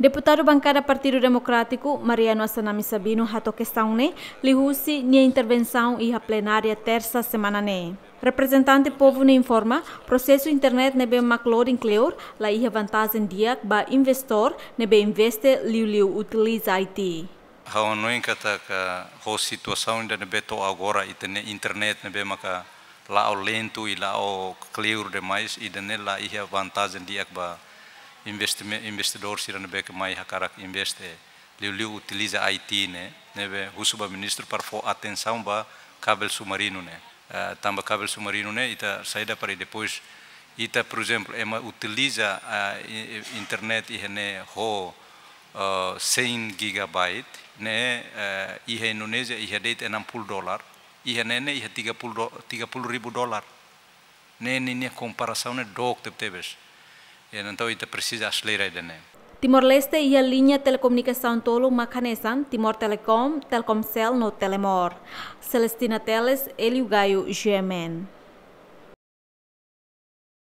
Deputado bancada Partido Democrático Mariano Assanami Sabino ratou questão né, lihusi nia intervenção e a plenária terça semana né. Representante povo ne informa, processo internet ne bem maclor incleur, la ia vantagem dia ba investor ne bem investe liu liu utiliza IT. Hau noin kata ka ho situação ainda ne beto agora itene internet ne bem maka lá o lento e lá o clear demais e dene lá ia vantagem dia ba investidor sirana beke mai hakarak investe liu utiliza a IT né nebe husuba ministro para fo atenção ba cable submarino né ah, tamba cable submarino né ita saída para depois ita por exemplo ema utiliza uh, internet né? ho uh, ah, 100 gigabyte né uh, ihe Indonesia ihe date 60 dólar ihe nene ihe 30 30 ribu dólar né nene comparação né dok tebes e non tovi te precisa a schlire de ne. Timor Leste ia linia telecomunicação tolu Macanesan, Timor Telecom, Telcomcel no Telemor. Celestina Teles, Eliugaio Gemen.